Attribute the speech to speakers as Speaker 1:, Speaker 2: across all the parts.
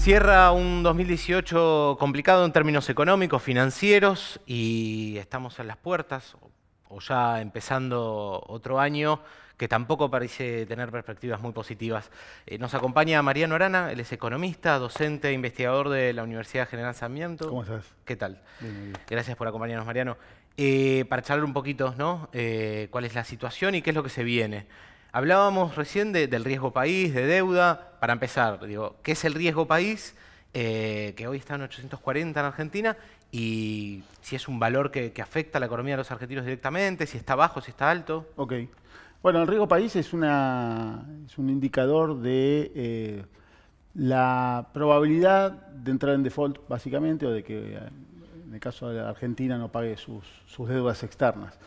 Speaker 1: Cierra un 2018 complicado en términos económicos, financieros, y estamos en las puertas, o ya empezando otro año que tampoco parece tener perspectivas muy positivas. Eh, nos acompaña Mariano Arana, él es economista, docente, e investigador de la Universidad General Sarmiento. ¿Cómo estás? ¿Qué tal? Gracias por acompañarnos, Mariano. Eh, para charlar un poquito, ¿no? Eh, ¿Cuál es la situación y qué es lo que se viene? Hablábamos recién del riesgo país, de deuda. Para empezar, digo, ¿qué es el riesgo país? Eh, que hoy está en 840 en Argentina, y si es un valor que, afecta a la economía de los argentinos directamente, si está bajo, si está alto. Ok.
Speaker 2: Bueno, el riesgo país es, es un indicador de eh, la probabilidad de entrar en default, básicamente, o de que, eh, en el caso de la Argentina, no pague sus deudas externas.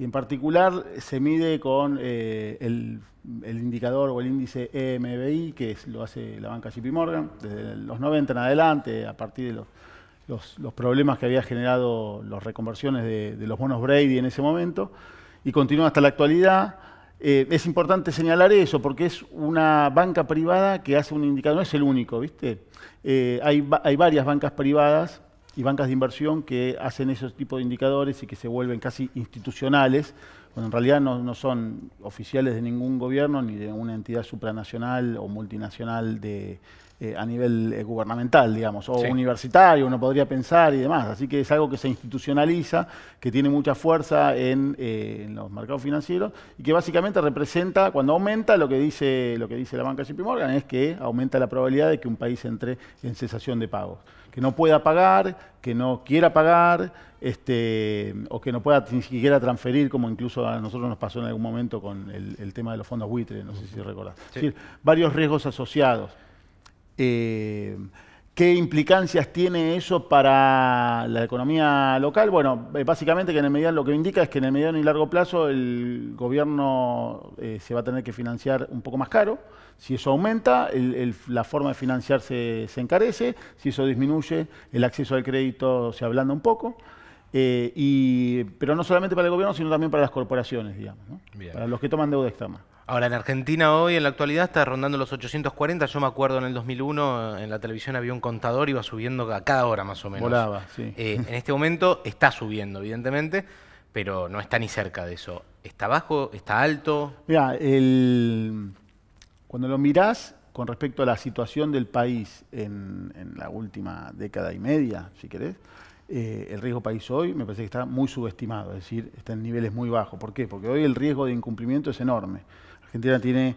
Speaker 2: Y en particular se mide con eh, el, indicador o el índice EMBI, que lo hace la banca JP Morgan, desde los 90 en adelante, a partir de los, los, problemas que había generado las reconversiones de, los bonos Brady en ese momento, y continúa hasta la actualidad. Eh, es importante señalar eso, porque es una banca privada que hace un indicador, no es el único, ¿viste? Eh, hay, hay varias bancas privadas y bancas de inversión que hacen esos tipo de indicadores y que se vuelven casi institucionales, cuando en realidad no, son oficiales de ningún gobierno ni de una entidad supranacional o multinacional de, eh, a nivel eh, gubernamental, digamos, o universitario, uno podría pensar y demás. Así que es algo que se institucionaliza, que tiene mucha fuerza en, eh, los mercados financieros y que básicamente representa, cuando aumenta, lo que dice, lo que dice la banca JP Morgan es que aumenta la probabilidad de que un país entre en cesación de pagos que no pueda pagar, que no quiera pagar, este, o que no pueda ni siquiera transferir, como incluso a nosotros nos pasó en algún momento con el, tema de los fondos buitre, no sé si recordás. Es decir, varios riesgos asociados. Eh, ¿Qué implicancias tiene eso para la economía local? Bueno, eh, básicamente que en el lo que indica es que en el mediano y largo plazo el gobierno eh, se va a tener que financiar un poco más caro. Si eso aumenta, la forma de financiarse se encarece. Si eso disminuye, el acceso al crédito se ablanda un poco. Eh, pero no solamente para el gobierno, sino también para las corporaciones, digamos, para los que toman deuda externa.
Speaker 1: Ahora, en Argentina hoy, en la actualidad, está rondando los 840. Yo me acuerdo en el 2001, en la televisión había un contador, iba subiendo a cada hora más o menos. Volaba, sí. Eh, en este momento está subiendo, evidentemente, pero no está ni cerca de eso. ¿Está bajo? ¿Está alto? Mira, el...
Speaker 2: cuando lo mirás con respecto a la situación del país en, la última década y media, si querés, eh, el riesgo país hoy me parece que está muy subestimado, es decir, está en niveles muy bajos. ¿Por qué? Porque hoy el riesgo de incumplimiento es enorme. Argentina tiene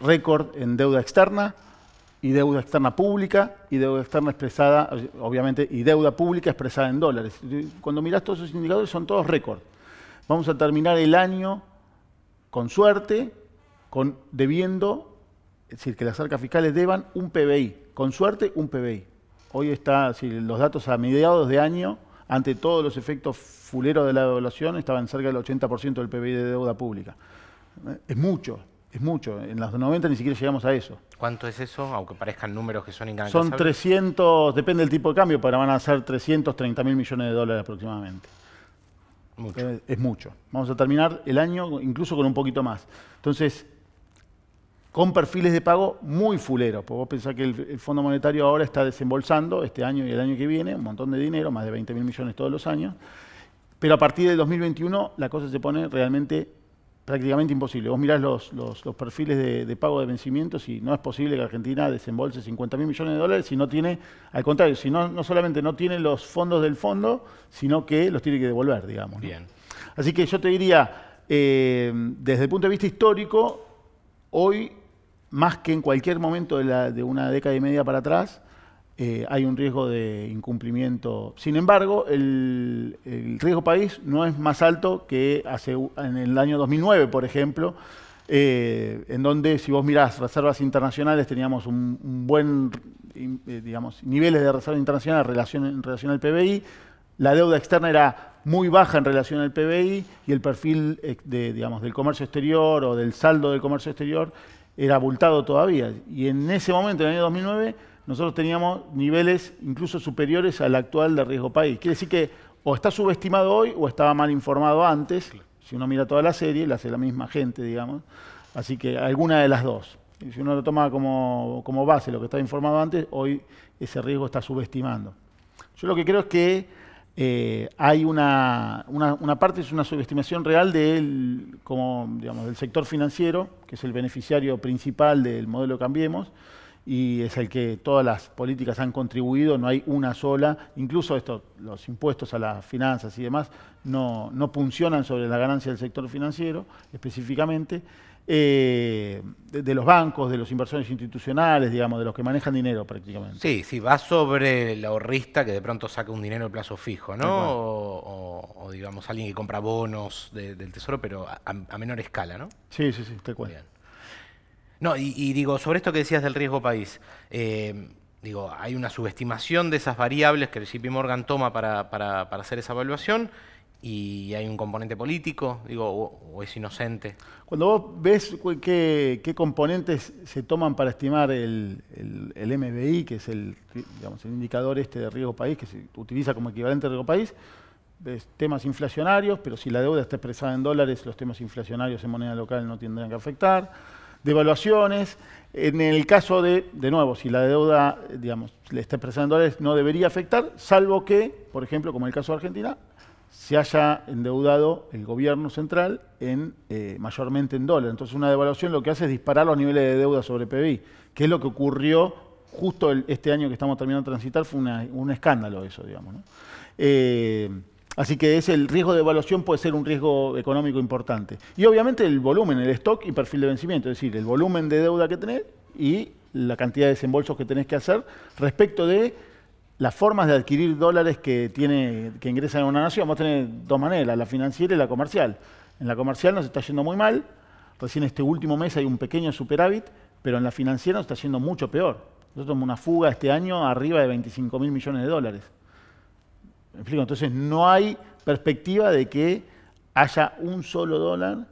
Speaker 2: récord en deuda externa y deuda externa pública y deuda externa expresada, obviamente, y deuda pública expresada en dólares. Cuando mirás todos esos indicadores son todos récord. Vamos a terminar el año con suerte, debiendo, es decir, que las arcas fiscales deban un PBI, con suerte un PBI. Hoy está, si los datos a mediados de año, ante todos los efectos fuleros de la devaluación, estaban cerca del 80% del PBI de deuda pública. Es mucho, es mucho. En los 90 ni siquiera llegamos a eso.
Speaker 1: ¿Cuánto es eso? Aunque parezcan números que son incansables. Son
Speaker 2: 300, depende del tipo de cambio, pero van a ser 330 mil millones de dólares aproximadamente. Mucho. Eh, es, mucho. Vamos a terminar el año incluso con un poquito más. Entonces, con perfiles de pago muy fuleros. Porque vos pensás que el, Fondo Monetario ahora está desembolsando este año y el año que viene un montón de dinero, más de 20 mil millones todos los años. Pero a partir de 2021 la cosa se pone realmente prácticamente imposible. Vos mirás los, perfiles de, pago de vencimientos y no es posible que Argentina desembolse 50 mil millones de dólares si no tiene, al contrario, si no, no solamente no tiene los fondos del fondo, sino que los tiene que devolver, digamos. Bien. Así que yo te diría, eh, desde el punto de vista histórico, hoy, más que en cualquier momento de una década y media para atrás, eh, hay un riesgo de incumplimiento. Sin embargo, el, riesgo país no es más alto que en el año 2009, por ejemplo, eh, en donde si vos mirás reservas internacionales teníamos un, buen, eh, niveles de reserva internacional en relación, al PBI, la deuda externa era muy baja en relación al PBI y el perfil del comercio exterior o del saldo del comercio exterior era abultado todavía. Y en ese momento, en el año 2009, nosotros teníamos niveles incluso superiores al actual de riesgo país. Quiere decir que o está subestimado hoy o estaba mal informado antes. Si uno mira toda la serie, la hace la misma gente, digamos. Así que alguna de las dos. Si uno lo toma como, base lo que estaba informado antes, hoy ese riesgo está subestimando. Yo lo que creo es que eh, hay una, parte, es una subestimación real del, como, digamos, del sector financiero, que es el beneficiario principal del modelo Cambiemos, y es el que todas las políticas han contribuido, no hay una sola, incluso esto, los impuestos a las finanzas y demás no, no funcionan sobre la ganancia del sector financiero específicamente, eh, de, los bancos, de los inversores institucionales, digamos, de los que manejan dinero prácticamente.
Speaker 1: Sí, sí, va sobre el ahorrista que de pronto saca un dinero de plazo fijo, ¿no? O, digamos alguien que compra bonos del tesoro, pero a, menor escala, ¿no? Sí, sí, sí, te cuento. No, y, digo, sobre esto que decías del riesgo país, eh, digo, hay una subestimación de esas variables que el CP Morgan toma para, hacer esa evaluación y hay un componente político, digo, o, es inocente.
Speaker 2: Cuando vos ves qué, componentes se toman para estimar el, el, MBI, que es el, indicador este de riesgo país, que se utiliza como equivalente de riesgo país, de temas inflacionarios, pero si la deuda está expresada en dólares, los temas inflacionarios en moneda local no tendrían que afectar devaluaciones. En el caso de, de nuevo, si la deuda, digamos, le está expresando en dólares, no debería afectar, salvo que, por ejemplo, como en el caso de Argentina, se haya endeudado el gobierno central en, eh, mayormente en dólares. Entonces una devaluación lo que hace es disparar los niveles de deuda sobre PBI, que es lo que ocurrió justo este año que estamos terminando de transitar, fue un escándalo eso, digamos. ¿no? Eh, Así que es el riesgo de evaluación puede ser un riesgo económico importante. Y obviamente el volumen, el stock y perfil de vencimiento, es decir, el volumen de deuda que tenés y la cantidad de desembolsos que tenés que hacer respecto de las formas de adquirir dólares que, tiene, que ingresan a una nación. Vos tenés dos maneras, la financiera y la comercial. En la comercial nos está yendo muy mal, recién este último mes hay un pequeño superávit, pero en la financiera nos está yendo mucho peor. Nosotros tenemos una fuga este año arriba de 25 mil millones de dólares. Entonces no hay perspectiva de que haya un solo dólar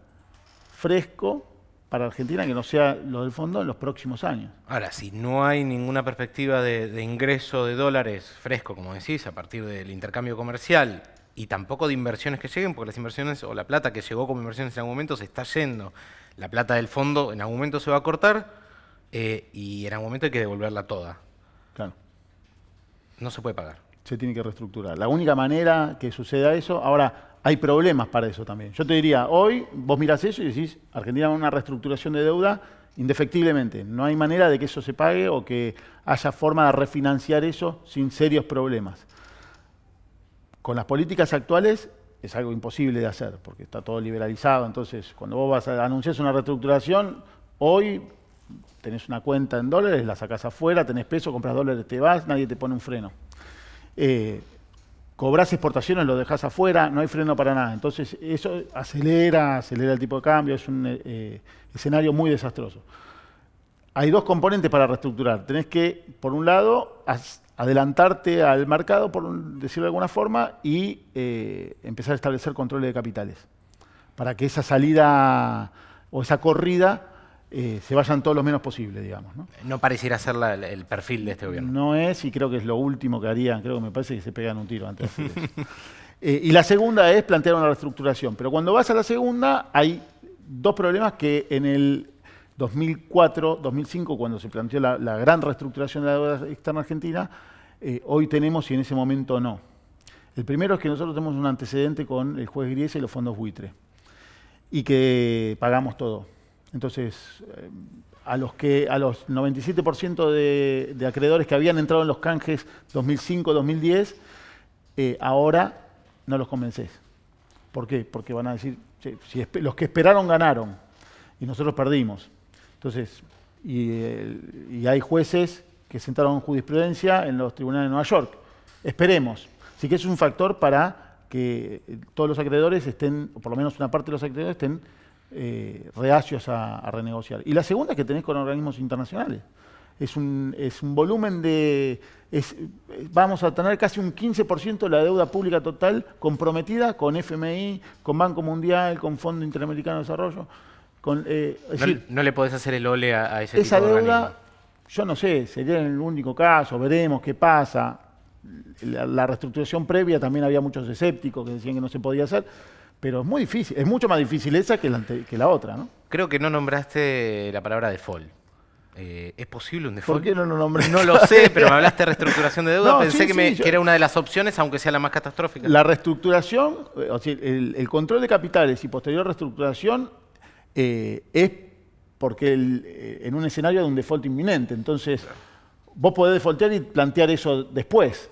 Speaker 2: fresco para Argentina que no sea lo del fondo en los próximos años.
Speaker 1: Ahora, si no hay ninguna perspectiva de, ingreso de dólares fresco, como decís, a partir del intercambio comercial y tampoco de inversiones que lleguen, porque las inversiones o la plata que llegó como inversiones en algún momento se está yendo, la plata del fondo en algún momento se va a cortar eh, y en algún momento hay que devolverla toda. Claro. No se puede pagar
Speaker 2: se tiene que reestructurar. La única manera que suceda eso, ahora hay problemas para eso también. Yo te diría, hoy vos mirás eso y decís, Argentina va a una reestructuración de deuda indefectiblemente. No hay manera de que eso se pague o que haya forma de refinanciar eso sin serios problemas. Con las políticas actuales es algo imposible de hacer, porque está todo liberalizado. Entonces, cuando vos vas a anunciar una reestructuración, hoy tenés una cuenta en dólares, la sacás afuera, tenés peso, compras dólares, te vas, nadie te pone un freno eh, cobras exportaciones, lo dejas afuera, no hay freno para nada. Entonces eso acelera, acelera el tipo de cambio, es un eh, eh, escenario muy desastroso. Hay dos componentes para reestructurar. Tenés que, por un lado, adelantarte al mercado, por decirlo de alguna forma, y eh, empezar a establecer controles de capitales, para que esa salida o esa corrida eh, se vayan todos los menos posible, digamos.
Speaker 1: No, pareciera ser el perfil de este gobierno. No es, y creo que es lo último que
Speaker 2: harían, creo que me parece que se pegan un tiro antes eh, y la segunda es plantear una reestructuración. Pero cuando vas a la segunda, hay dos problemas que en el 2004, 2005, cuando se planteó la, gran reestructuración de la deuda externa argentina, eh, hoy tenemos y en ese momento no. El primero es que nosotros tenemos un antecedente con el juez Griese y los fondos buitre, y que pagamos todo entonces, eh, a los, que, a los 97% de, acreedores que habían entrado en los canjes 2005-2010, eh, ahora no los convences. ¿Por qué? Porque van a decir, si, los que esperaron ganaron y nosotros perdimos. Entonces, y, eh, y hay jueces que sentaron jurisprudencia en los tribunales de Nueva York. Esperemos. Así que es un factor para que todos los acreedores estén, o por lo menos una parte de los acreedores estén eh, reacios a, renegociar. Y la segunda es que tenés con organismos internacionales. Es un, es un volumen de... vamos a tener casi un 15% de la deuda pública total comprometida con FMI, con Banco Mundial, con Fondo Interamericano de Desarrollo. Eh,
Speaker 1: no, le podés hacer el ole a, ese esa tipo de deuda.
Speaker 2: Yo no sé, sería el único caso, veremos qué pasa. la, reestructuración previa también había muchos escépticos que decían que no se podía hacer. Pero es muy difícil, es mucho más difícil esa que la, que la otra, ¿no?
Speaker 1: Creo que no nombraste la palabra default. Eh, ¿Es posible un default? ¿Por qué no lo nombré? No lo sé, pero me hablaste de reestructuración de deuda. Pensé que, era una de las opciones, aunque sea la más catastrófica. La
Speaker 2: reestructuración, eh, o el, control de capitales y posterior reestructuración eh, es porque en un escenario de un default inminente. Entonces, vos podés defaultear y plantear eso después.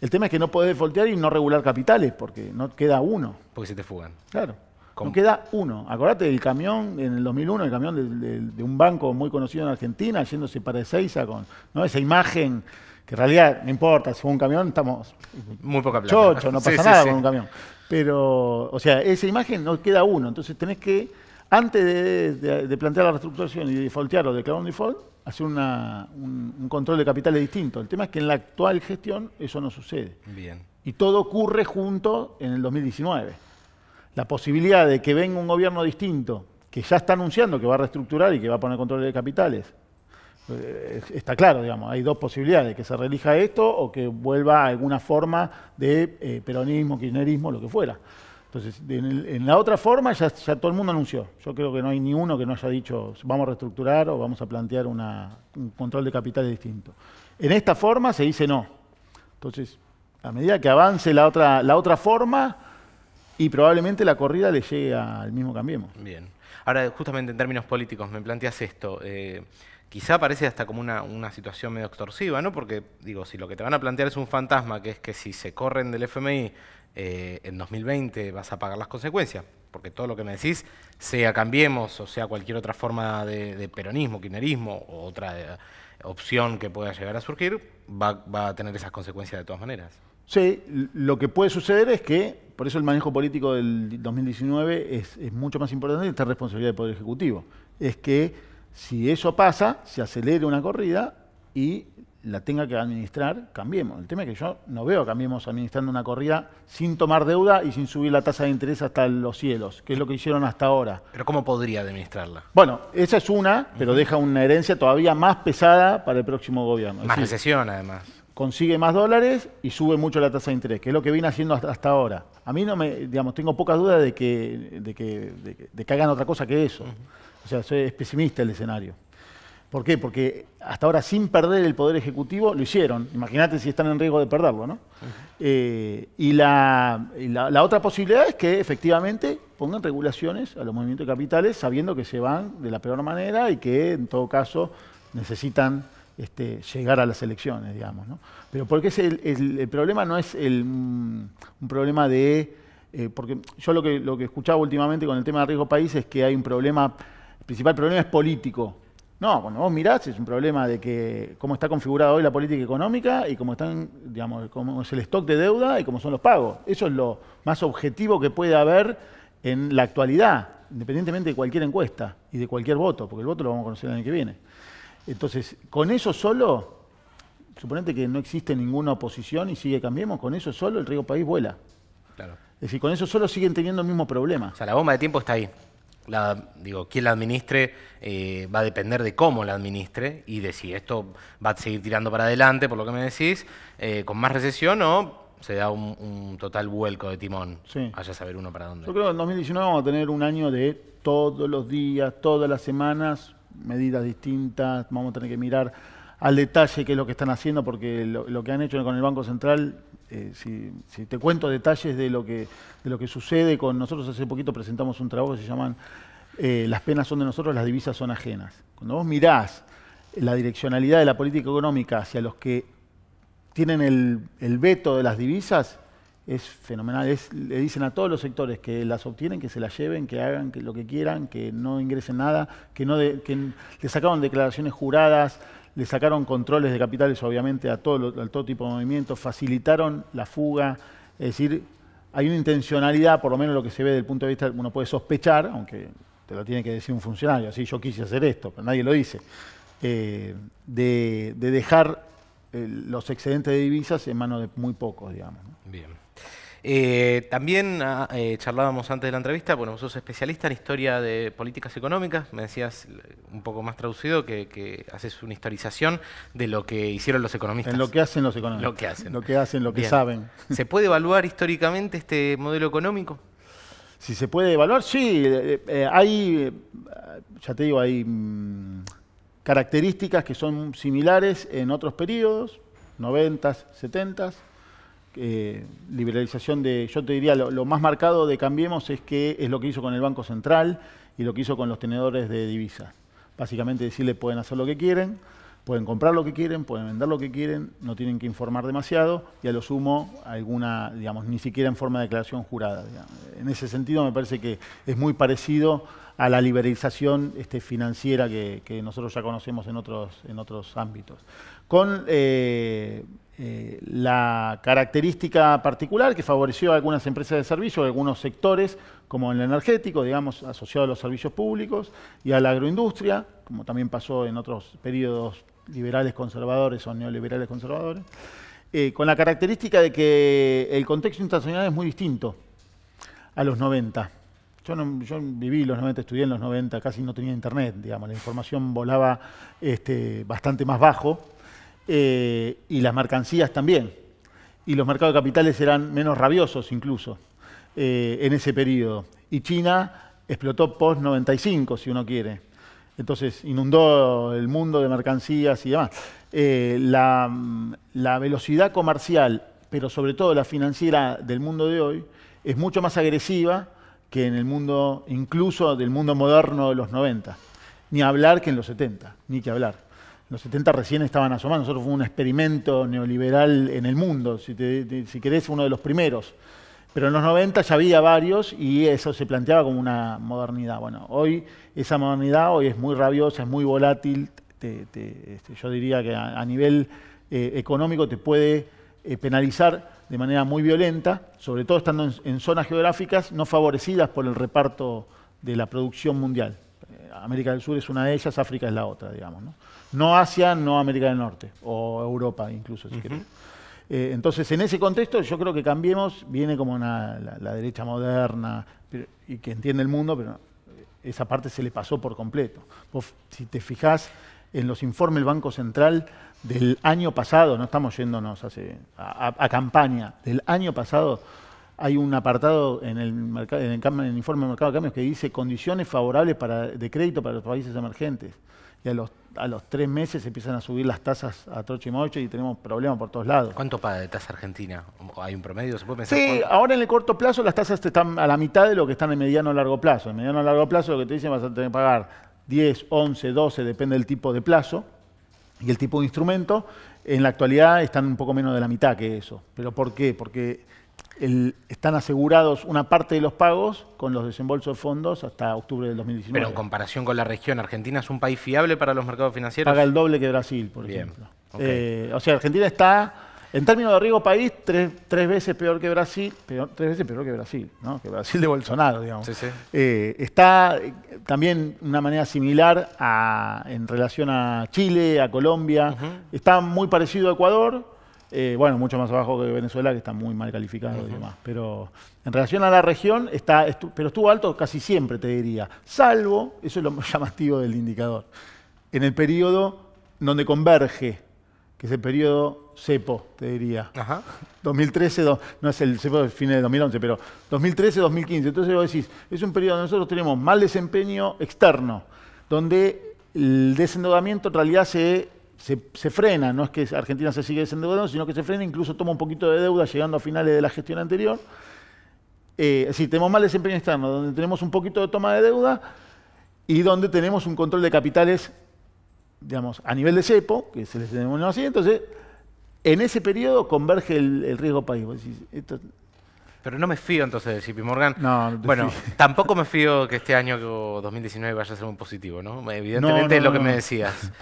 Speaker 2: El tema es que no podés voltear y no regular capitales, porque no queda uno. Porque se te fugan. Claro. No queda uno. Acordate del camión en el 2001, el camión de, un banco muy conocido en Argentina, yéndose para Ezeiza con ¿no? esa imagen que en realidad no importa, si fue un camión estamos...
Speaker 1: Muy poca plata. Chocho, no pasa nada con un
Speaker 2: camión. Pero, o sea, esa imagen no queda uno, entonces tenés que antes de, plantear la reestructuración y de defaultear o declarar un default, hacer un, control de capitales distinto. El tema es que en la actual gestión eso no sucede. Bien. Y todo ocurre junto en el 2019. La posibilidad de que venga un gobierno distinto, que ya está anunciando que va a reestructurar y que va a poner control de capitales, eh, Está claro, digamos, hay dos posibilidades, que se relija esto o que vuelva a alguna forma de eh, peronismo, kirchnerismo, lo que fuera. Entonces, en, la otra forma ya, todo el mundo anunció. Yo creo que no hay ni uno que no haya dicho vamos a reestructurar o vamos a plantear un control de capital distinto. En esta forma se dice no. Entonces, a medida que avance la otra, la otra forma, y probablemente la corrida le llegue al mismo Cambiemos.
Speaker 1: Bien. Ahora, justamente en términos políticos, me planteas esto. Eh, quizá parece hasta como una, una, situación medio extorsiva, ¿no? Porque, digo, si lo que te van a plantear es un fantasma, que es que si se corren del FMI eh, en 2020 vas a pagar las consecuencias, porque todo lo que me decís, sea cambiemos o sea cualquier otra forma de, peronismo, quinerismo, o otra eh, opción que pueda llegar a surgir, va, a tener esas consecuencias de todas maneras.
Speaker 2: Sí, lo que puede suceder es que, por eso el manejo político del 2019 es, es mucho más importante que esta responsabilidad del Poder Ejecutivo, es que si eso pasa, se acelera una corrida y la tenga que administrar, cambiemos. El tema es que yo no veo que Cambiemos administrando una corrida sin tomar deuda y sin subir la tasa de interés hasta los cielos, que
Speaker 1: es lo que hicieron hasta ahora. ¿Pero cómo podría
Speaker 2: administrarla? Bueno, esa es una, pero deja una herencia todavía más pesada para el próximo gobierno. Más recesión, además. Consigue más dólares y sube mucho la tasa de interés, que es lo que viene haciendo hasta, ahora. A mí no me, digamos, tengo pocas dudas de que, de que, de que, hagan otra cosa que eso. O sea, soy, es pesimista el escenario. ¿Por qué? Porque hasta ahora sin perder el poder ejecutivo lo hicieron. Imagínate si están en riesgo de perderlo, ¿no? Eh, y, la, otra posibilidad es que efectivamente pongan regulaciones a los movimientos de capitales sabiendo que se van de la peor manera y que en todo caso necesitan este, llegar a las elecciones, digamos. Pero porque es el, problema no es mm, un problema de... Eh, porque yo lo que, lo que escuchaba últimamente con el tema de riesgo país es que hay un problema, el principal problema es político no, cuando vos mirás es un problema de que cómo está configurada hoy la política económica y cómo están, digamos, cómo es el stock de deuda y cómo son los pagos. Eso es lo más objetivo que puede haber en la actualidad, independientemente de cualquier encuesta y de cualquier voto, porque el voto lo vamos a conocer el año que viene. Entonces, con eso solo, suponete que no existe ninguna oposición y sigue cambiemos, con eso solo el riego país vuela. Claro. Es decir, con eso solo siguen teniendo el mismo problema.
Speaker 1: O sea, la bomba de tiempo está ahí la, digo, quien la administre eh, va a depender de cómo la administre y de si esto va a seguir tirando para adelante, por lo que me decís, eh, con más recesión o se da un, total vuelco de timón. Vaya saber uno para dónde.
Speaker 2: Yo creo que en 2019 vamos a tener un año de todos los días, todas las semanas, medidas distintas, vamos a tener que mirar al detalle qué es lo que están haciendo, porque lo que han hecho con el Banco Central eh, si, te cuento detalles de lo, que, de lo que sucede con nosotros, hace poquito presentamos un trabajo que se llaman eh, Las penas son de nosotros, las divisas son ajenas. Cuando vos mirás la direccionalidad de la política económica hacia los que tienen el veto de las divisas, es fenomenal. le dicen a todos los sectores que las obtienen, que se las lleven, que hagan lo que quieran, que no ingresen nada, que, no que le sacaron declaraciones juradas, le sacaron controles de capitales, obviamente, a todo, todo tipo de movimientos, facilitaron la fuga. Es decir, hay una intencionalidad, por lo menos lo que se ve desde el punto de vista, uno puede sospechar, aunque te lo tiene que decir un funcionario, así yo quise hacer esto, pero nadie lo dice, eh, de, dejar eh, los excedentes de divisas en manos de muy pocos, digamos.
Speaker 1: Bien. Eh, también ah, eh, charlábamos antes de la entrevista, bueno, vos sos especialista en historia de políticas económicas, me decías eh, un poco más traducido que, haces una historización de lo que hicieron los economistas. En lo que hacen los economistas. Lo que hacen. Lo que hacen, lo que saben. ¿Se puede evaluar históricamente este modelo económico? Si se puede
Speaker 2: evaluar, sí. hay, ya te digo, hay mm, características que son similares en otros periodos, 90, s 70 s eh, liberalización de, yo te diría, lo, más marcado de Cambiemos es que es lo que hizo con el Banco Central y lo que hizo con los tenedores de divisas. Básicamente decirle pueden hacer lo que quieren, pueden comprar lo que quieren, pueden vender lo que quieren, no tienen que informar demasiado y a lo sumo alguna, digamos, ni siquiera en forma de declaración jurada. En ese sentido me parece que es muy parecido a la liberalización este, financiera que, nosotros ya conocemos en otros, en otros ámbitos. Con eh, eh, la característica particular que favoreció a algunas empresas de servicio, a algunos sectores, como el energético, digamos, asociado a los servicios públicos y a la agroindustria, como también pasó en otros periodos liberales conservadores o neoliberales conservadores, eh, con la característica de que el contexto internacional es muy distinto a los 90. Yo, no, viví los 90, estudié en los 90, casi no tenía internet, digamos, la información volaba este, bastante más bajo eh, y las mercancías también. Y los mercados de capitales eran menos rabiosos incluso eh, en ese periodo. Y China explotó post-95, si uno quiere. Entonces inundó el mundo de mercancías y demás. Eh, la velocidad comercial, pero sobre todo la financiera del mundo de hoy, es mucho más agresiva que en el mundo, incluso del mundo moderno de los 90. Ni hablar que en los 70, ni que hablar. los 70 recién estaban asomando, nosotros fue un experimento neoliberal en el mundo, si, querés, uno de los primeros. Pero en los 90 ya había varios y eso se planteaba como una modernidad. Bueno, hoy esa modernidad hoy es muy rabiosa, es muy volátil. Te, este, yo diría que a, nivel eh, económico te puede eh, penalizar de manera muy violenta, sobre todo estando en, zonas geográficas no favorecidas por el reparto de la producción mundial. Eh, América del Sur es una de ellas, África es la otra, digamos. No, Asia, no América del Norte, o Europa incluso, si eh, entonces, en ese contexto, yo creo que Cambiemos viene como la, derecha moderna y que entiende el mundo, pero esa parte se le pasó por completo. si te fijás en los informes del Banco Central del año pasado, no estamos yéndonos hace, a, campaña, del año pasado hay un apartado en el, mercado, en, el, informe del mercado de cambios que dice condiciones favorables para, de crédito para los países emergentes. Y a los, a los tres meses empiezan a subir las tasas a troche y moche y tenemos problemas por todos lados. ¿Cuánto paga de tasa
Speaker 1: argentina? ¿Hay un promedio? ¿Se puede sí,
Speaker 2: ahora en el corto plazo las tasas están a la mitad de lo que están en mediano o largo plazo. En mediano o largo plazo lo que te dicen vas a tener que pagar 10, 11, 12, depende del tipo de plazo y el tipo de instrumento, en la actualidad están un poco menos de la mitad que eso. ¿Pero por qué? Porque están asegurados una parte de los pagos con los desembolsos de fondos hasta octubre del 2019. Pero en
Speaker 1: comparación con la región, ¿Argentina es un país fiable para los mercados financieros? Paga el
Speaker 2: doble que Brasil, por ejemplo. Eh, o sea, Argentina está en términos de riesgo país, tres, veces peor que Brasil, tres veces peor que Brasil, ¿no? que Brasil de Bolsonaro, digamos. Eh, está eh, también de una manera similar en relación a Chile, a Colombia. Está muy parecido a Ecuador, eh, bueno, mucho más abajo que Venezuela, que está muy mal calificado demás. Pero en relación a la región, está pero estuvo alto casi siempre, te diría. Salvo, eso es lo más llamativo del indicador, en el periodo donde converge es el periodo cepo, te diría. Ajá. 2013, no es el cepo del fin de 2011, pero 2013-2015. Entonces vos decís, es un periodo donde nosotros tenemos mal desempeño externo, donde el desendeudamiento en realidad se, se, frena, no es que Argentina se siga desendeudando, sino que se frena, incluso toma un poquito de deuda llegando a finales de la gestión anterior. Eh, tenemos mal desempeño externo, donde tenemos un poquito de toma de deuda y donde tenemos un control de capitales digamos, a nivel de cepo, que se les denominó así, entonces en ese periodo converge el,
Speaker 1: riesgo país. Pero no me fío entonces de JP Morgan. bueno, tampoco me fío que este año 2019 vaya a ser un positivo, ¿no? Evidentemente es lo que me decías.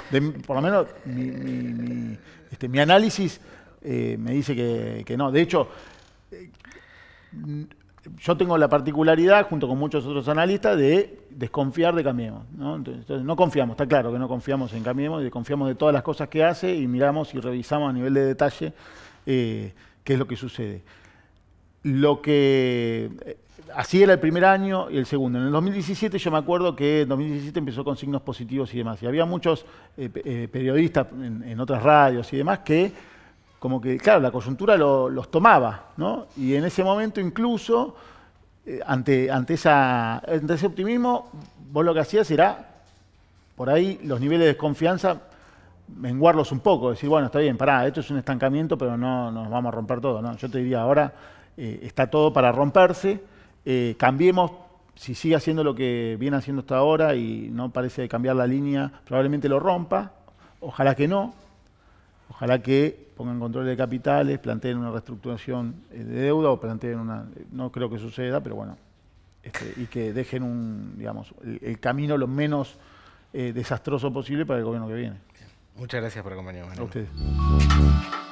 Speaker 2: por lo menos mi, este, mi análisis eh, me dice que, no. De hecho, eh, yo tengo la particularidad, junto con muchos otros analistas, de desconfiar de Cambiemos. ¿no? Entonces, no confiamos, está claro que no confiamos en Cambiemos, desconfiamos de todas las cosas que hace y miramos y revisamos a nivel de detalle eh, qué es lo que sucede. Lo que. Eh, así era el primer año y el segundo. En el 2017 yo me acuerdo que en 2017 empezó con signos positivos y demás. Y había muchos eh, periodistas en otras radios y demás que como que, claro, la coyuntura los tomaba, ¿no? Y en ese momento incluso, eh, ante, ante, esa, ese optimismo, vos lo que hacías era, por ahí, los niveles de desconfianza, menguarlos un poco, decir, bueno, está bien, pará, esto es un estancamiento, pero no nos vamos a romper todo, ¿no? Yo te diría, ahora eh, está todo para romperse, eh, cambiemos si sigue haciendo lo que viene haciendo hasta ahora y no parece cambiar la línea, probablemente lo rompa, ojalá que no, Ojalá que pongan control de capitales, planteen una reestructuración eh, de deuda o planteen una, no creo que suceda, pero bueno, este, y que dejen un, digamos, el, camino lo menos eh, desastroso posible para el gobierno que viene. Muchas gracias por acompañarnos. A ustedes.